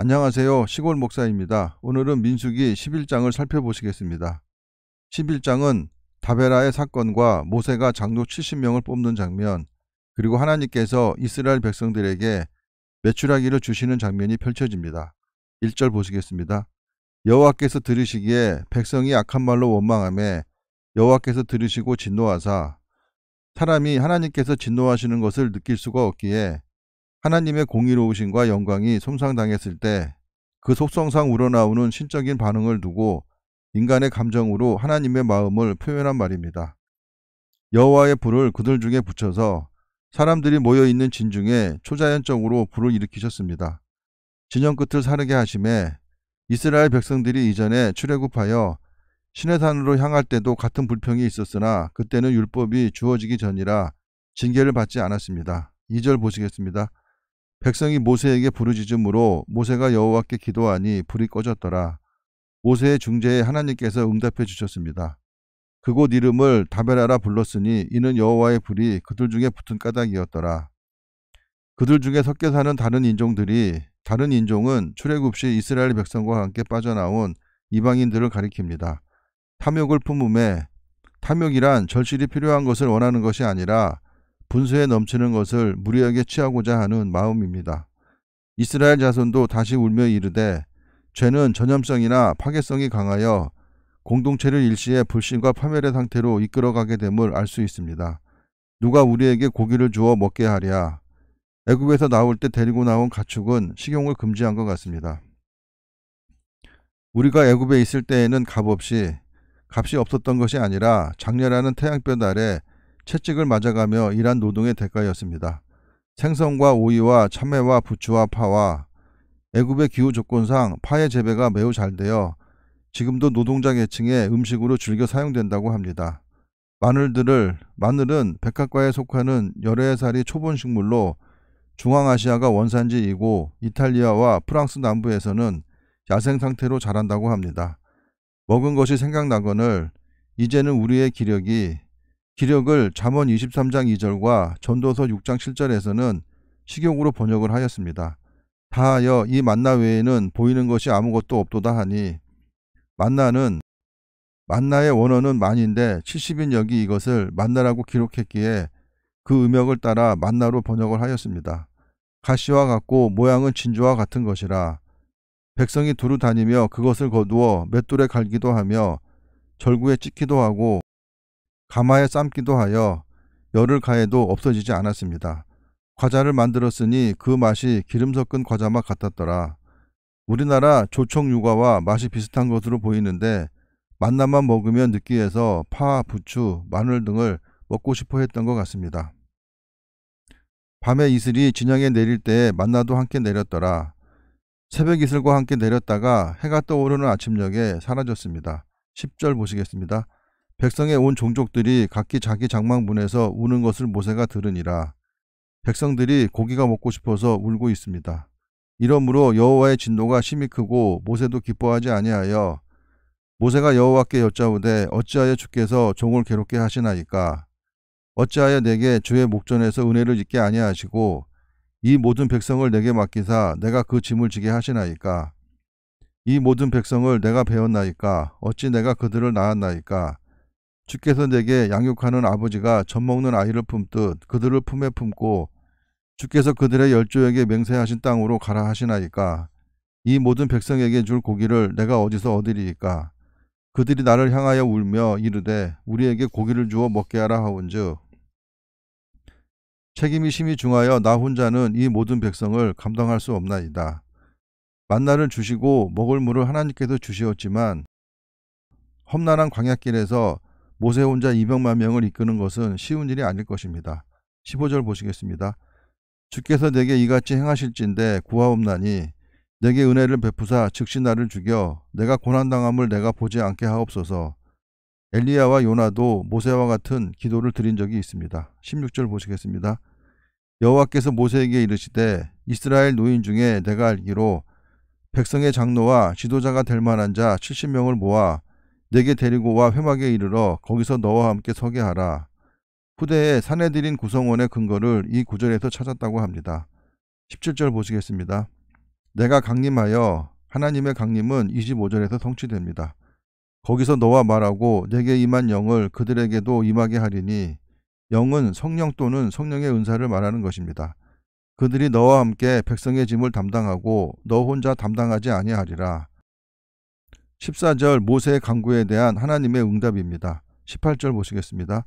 안녕하세요. 시골 목사입니다. 오늘은 민숙이 11장을 살펴보시겠습니다. 11장은 다베라의 사건과 모세가 장로 70명을 뽑는 장면, 그리고 하나님께서 이스라엘 백성들에게 매출하기를 주시는 장면이 펼쳐집니다. 1절 보시겠습니다. 여호와께서 들으시기에 백성이 악한 말로 원망함에 여호와께서 들으시고 진노하사 사람이 하나님께서 진노하시는 것을 느낄 수가 없기에 하나님의 공의로우신과 영광이 손상당했을 때 그 속성상 우러나오는 신적인 반응을 두고 인간의 감정으로 하나님의 마음을 표현한 말입니다. 여호와의 불을 그들 중에 붙여서 사람들이 모여 있는 진중에 초자연적으로 불을 일으키셨습니다. 진영 끝을 사르게 하심에 이스라엘 백성들이 이전에 출애굽하여 시내산으로 향할 때도 같은 불평이 있었으나 그때는 율법이 주어지기 전이라 징계를 받지 않았습니다. 2절 보시겠습니다. 백성이 모세에게 부르짖음으로 모세가 여호와께 기도하니 불이 꺼졌더라. 모세의 중재에 하나님께서 응답해 주셨습니다. 그곳 이름을 다베라라 불렀으니 이는 여호와의 불이 그들 중에 붙은 까닭이었더라. 그들 중에 섞여 사는 다른 인종들이 다른 인종은 출애굽 시 이스라엘 백성과 함께 빠져나온 이방인들을 가리킵니다. 탐욕을 품음에 탐욕이란 절실히 필요한 것을 원하는 것이 아니라 분수에 넘치는 것을 무리하게 취하고자 하는 마음입니다. 이스라엘 자손도 다시 울며 이르되 죄는 전염성이나 파괴성이 강하여 공동체를 일시에 불신과 파멸의 상태로 이끌어가게 됨을 알 수 있습니다. 누가 우리에게 고기를 주어 먹게 하랴. 애굽에서 나올 때 데리고 나온 가축은 식용을 금지한 것 같습니다. 우리가 애굽에 있을 때에는 값없이 값이 없었던 것이 아니라 장렬하는 태양볕 아래 채찍을 맞아가며 일한 노동의 대가였습니다. 생선과 오이와 참외와 부추와 파와 애굽의 기후 조건상 파의 재배가 매우 잘 되어 지금도 노동자 계층의 음식으로 즐겨 사용된다고 합니다. 마늘들을 마늘은 백합과에 속하는 열애살이 초본 식물로 중앙아시아가 원산지이고 이탈리아와 프랑스 남부에서는 야생 상태로 자란다고 합니다. 먹은 것이 생각나거늘 이제는 우리의 기력이 기력을 잠언 23장 2절과 전도서 6장 7절에서는 식욕으로 번역을 하였습니다. 다하여 이 만나 외에는 보이는 것이 아무것도 없도다 하니 만나는 만나의 원어는 만인데 70인 여기 이것을 만나라고 기록했기에 그 음역을 따라 만나로 번역을 하였습니다. 가시와 같고 모양은 진주와 같은 것이라 백성이 두루 다니며 그것을 거두어 맷돌에 갈기도 하며 절구에 찍기도 하고 가마에 삶기도 하여 열을 가해도 없어지지 않았습니다. 과자를 만들었으니 그 맛이 기름 섞은 과자맛 같았더라. 우리나라 조청 육아와 맛이 비슷한 것으로 보이는데 만나만 먹으면 느끼해서 파, 부추, 마늘 등을 먹고 싶어 했던 것 같습니다. 밤에 이슬이 진영에 내릴 때 만나도 함께 내렸더라. 새벽 이슬과 함께 내렸다가 해가 떠오르는 아침녘에 사라졌습니다. 10절 보시겠습니다. 백성의 온 종족들이 각기 자기 장막문에서 우는 것을 모세가 들으니라. 백성들이 고기가 먹고 싶어서 울고 있습니다. 이러므로 여호와의 진노가 심히 크고 모세도 기뻐하지 아니하여 모세가 여호와께 여짜오되 어찌하여 주께서 종을 괴롭게 하시나이까 어찌하여 내게 주의 목전에서 은혜를 잊게 아니하시고 이 모든 백성을 내게 맡기사 내가 그 짐을 지게 하시나이까 이 모든 백성을 내가 배웠나이까 어찌 내가 그들을 낳았나이까 주께서 내게 양육하는 아버지가 젖먹는 아이를 품듯 그들을 품에 품고 주께서 그들의 열조에게 맹세하신 땅으로 가라 하시나이까 이 모든 백성에게 줄 고기를 내가 어디서 얻으리이까 그들이 나를 향하여 울며 이르되 우리에게 고기를 주어 먹게 하라 하온즉 책임이 심히 중하여 나 혼자는 이 모든 백성을 감당할 수 없나이다. 만나를 주시고 먹을 물을 하나님께서 주시었지만 험난한 광약길에서 모세 혼자 200만 명을 이끄는 것은 쉬운 일이 아닐 것입니다. 15절 보시겠습니다. 주께서 내게 이같이 행하실진데 구하옵나니 내게 은혜를 베푸사 즉시 나를 죽여 내가 고난당함을 내가 보지 않게 하옵소서 엘리야와 요나도 모세와 같은 기도를 드린 적이 있습니다. 16절 보시겠습니다. 여호와께서 모세에게 이르시되 이스라엘 노인 중에 내가 알기로 백성의 장로와 지도자가 될 만한 자 70명을 모아 내게 데리고 와 회막에 이르러 거기서 너와 함께 서게 하라. 후대에 사내들인 구성원의 근거를 이 구절에서 찾았다고 합니다. 17절 보시겠습니다. 내가 강림하여 하나님의 강림은 25절에서 성취됩니다. 거기서 너와 말하고 내게 임한 영을 그들에게도 임하게 하리니 영은 성령 또는 성령의 은사를 말하는 것입니다. 그들이 너와 함께 백성의 짐을 담당하고 너 혼자 담당하지 아니하리라. 14절 모세의 강구에 대한 하나님의 응답입니다. 18절 보시겠습니다.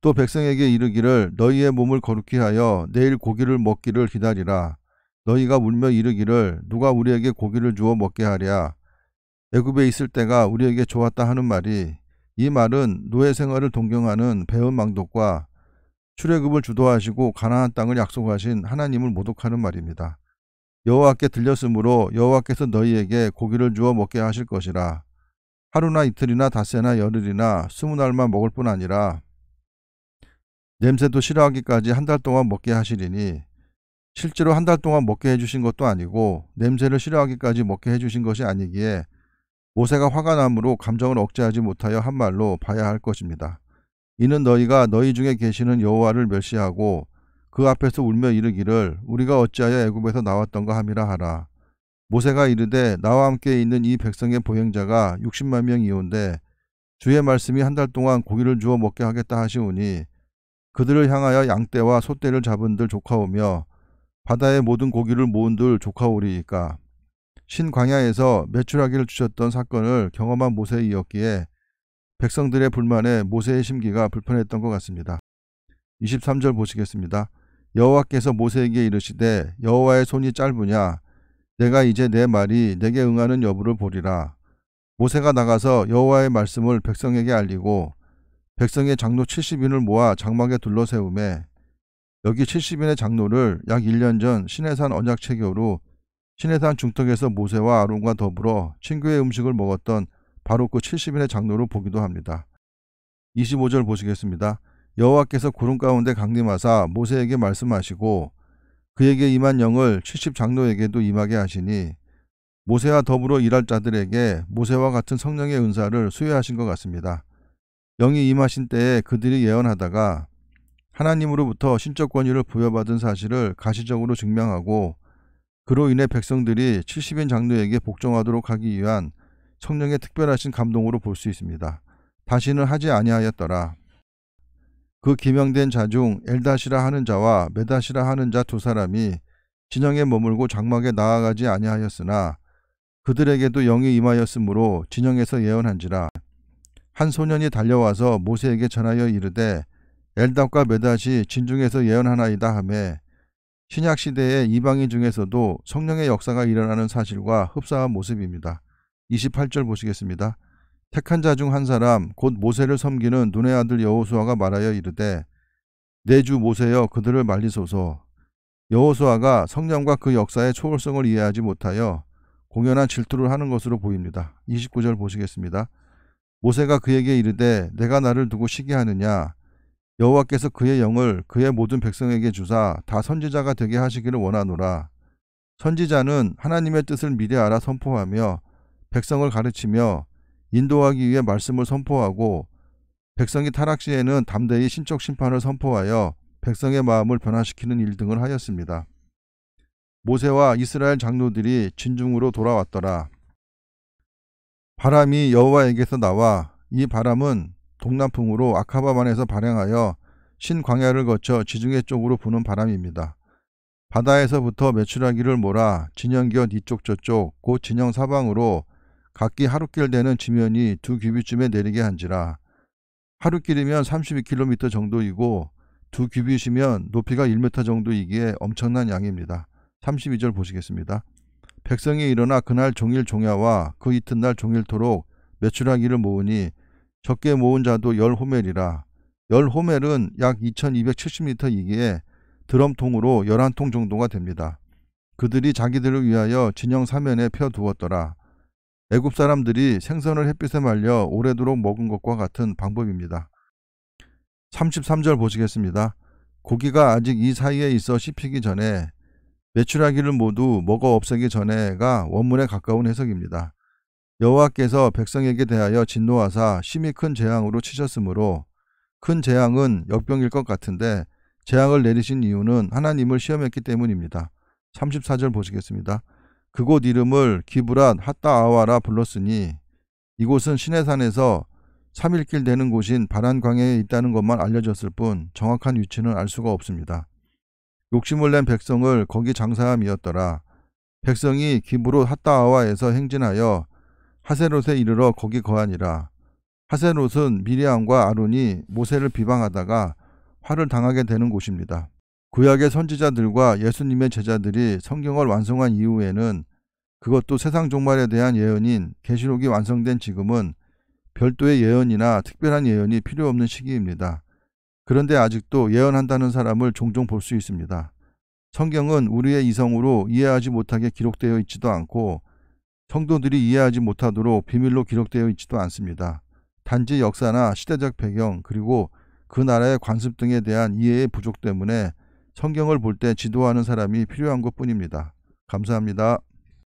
또 백성에게 이르기를 너희의 몸을 거룩히 하여 내일 고기를 먹기를 기다리라. 너희가 울며 이르기를 누가 우리에게 고기를 주어 먹게 하랴. 애굽에 있을 때가 우리에게 좋았다 하는 말이 이 말은 노예 생활을 동경하는 배은 망독과 출애굽을 주도하시고 가나안 땅을 약속하신 하나님을 모독하는 말입니다. 여호와께 들렸으므로 여호와께서 너희에게 고기를 주어 먹게 하실 것이라. 하루나 이틀이나 닷새나 열흘이나 스무 날만 먹을 뿐 아니라 냄새도 싫어하기까지 한 달 동안 먹게 하시리니 실제로 한 달 동안 먹게 해주신 것도 아니고 냄새를 싫어하기까지 먹게 해주신 것이 아니기에 모세가 화가 나므로 감정을 억제하지 못하여 한 말로 봐야 할 것입니다. 이는 너희가 너희 중에 계시는 여호와를 멸시하고 그 앞에서 울며 이르기를 우리가 어찌하여 애굽에서 나왔던가 함이라 하라. 모세가 이르되 나와 함께 있는 이 백성의 보행자가 60만 명이온데 주의 말씀이 한 달 동안 고기를 주어 먹게 하겠다 하시오니 그들을 향하여 양떼와 소떼를 잡은들 조카오며 바다의 모든 고기를 모은들 조카오리이까 신광야에서 매출하기를 주셨던 사건을 경험한 모세이었기에 백성들의 불만에 모세의 심기가 불편했던 것 같습니다. 23절 보시겠습니다. 여호와께서 모세에게 이르시되 여호와의 손이 짧으냐 내가 이제 내 말이 내게 응하는 여부를 보리라 모세가 나가서 여호와의 말씀을 백성에게 알리고 백성의 장로 70인을 모아 장막에 둘러세우매 여기 70인의 장로를 약 1년 전신해산 언약 체교로 신해산 중턱에서 모세와 아론과 더불어 친구의 음식을 먹었던 바로 그 70인의 장로로 보기도 합니다. 25절 보시겠습니다. 여호와께서 구름 가운데 강림하사 모세에게 말씀하시고 그에게 임한 영을 70 장로에게도 임하게 하시니 모세와 더불어 일할 자들에게 모세와 같은 성령의 은사를 수여하신 것 같습니다. 영이 임하신 때에 그들이 예언하다가 하나님으로부터 신적 권위를 부여받은 사실을 가시적으로 증명하고 그로 인해 백성들이 70인 장로에게 복종하도록 하기 위한 성령의 특별하신 감동으로 볼 수 있습니다. 다시는 하지 아니하였더라. 그 기명된 자 중 엘다시라 하는 자와 메다시라 하는 자 두 사람이 진영에 머물고 장막에 나아가지 아니하였으나 그들에게도 영이 임하였으므로 진영에서 예언한지라 한 소년이 달려와서 모세에게 전하여 이르되 엘답과 메다시 진중에서 예언하나이다 하매 신약 시대의 이방인 중에서도 성령의 역사가 일어나는 사실과 흡사한 모습입니다. 28절 보시겠습니다. 택한 자 중 한 사람 곧 모세를 섬기는 눈의 아들 여호수아가 말하여 이르되 내 주 모세여 그들을 말리소서 여호수아가 성령과 그 역사의 초월성을 이해하지 못하여 공연한 질투를 하는 것으로 보입니다. 29절 보시겠습니다. 모세가 그에게 이르되 내가 나를 두고 시기하느냐 여호와께서 그의 영을 그의 모든 백성에게 주사 다 선지자가 되게 하시기를 원하노라 선지자는 하나님의 뜻을 미리 알아 선포하며 백성을 가르치며 인도하기 위해 말씀을 선포하고 백성이 타락 시에는 담대히 신적 심판을 선포하여 백성의 마음을 변화시키는 일 등을 하였습니다. 모세와 이스라엘 장로들이 진중으로 돌아왔더라. 바람이 여호와에게서 나와 이 바람은 동남풍으로 아카바만에서 발행하여 신광야를 거쳐 지중해 쪽으로 부는 바람입니다. 바다에서부터 매출하기를 몰아 진영 견 이쪽 저쪽 곧 진영 사방으로 각기 하루길 되는 지면이 두 규비쯤에 내리게 한지라 하루길이면 32km 정도이고 두 규빗이면 높이가 1m 정도이기에 엄청난 양입니다. 32절 보시겠습니다. 백성이 일어나 그날 종일 종야와 그 이튿날 종일토록 매출하기를 모으니 적게 모은 자도 열 호멜이라 열 호멜은 약 2270m이기에 드럼통으로 1 1통 정도가 됩니다. 그들이 자기들을 위하여 진영 사면에 펴두었더라. 애굽 사람들이 생선을 햇빛에 말려 오래도록 먹은 것과 같은 방법입니다. 33절 보시겠습니다. 고기가 아직 이 사이에 있어 씹히기 전에 메출하기를 모두 먹어 없애기 전에가 원문에 가까운 해석입니다. 여호와께서 백성에게 대하여 진노하사 심히 큰 재앙으로 치셨으므로 큰 재앙은 역병일 것 같은데 재앙을 내리신 이유는 하나님을 시험했기 때문입니다. 34절 보시겠습니다. 그곳 이름을 기브란 핫다아와라 불렀으니 이곳은 시내산에서 3일길 되는 곳인 바란광해에 있다는 것만 알려졌을 뿐 정확한 위치는 알 수가 없습니다. 욕심을 낸 백성을 거기 장사함이었더라. 백성이 기브로 핫다아와에서 행진하여 하세롯에 이르러 거기 거하니라. 하세롯은 미리암과 아론이 모세를 비방하다가 화를 당하게 되는 곳입니다. 구약의 선지자들과 예수님의 제자들이 성경을 완성한 이후에는 그것도 세상 종말에 대한 예언인 계시록이 완성된 지금은 별도의 예언이나 특별한 예언이 필요 없는 시기입니다. 그런데 아직도 예언한다는 사람을 종종 볼 수 있습니다. 성경은 우리의 이성으로 이해하지 못하게 기록되어 있지도 않고 성도들이 이해하지 못하도록 비밀로 기록되어 있지도 않습니다. 단지 역사나 시대적 배경 그리고 그 나라의 관습 등에 대한 이해의 부족 때문에 성경을 볼 때 지도하는 사람이 필요한 것 뿐입니다. 감사합니다.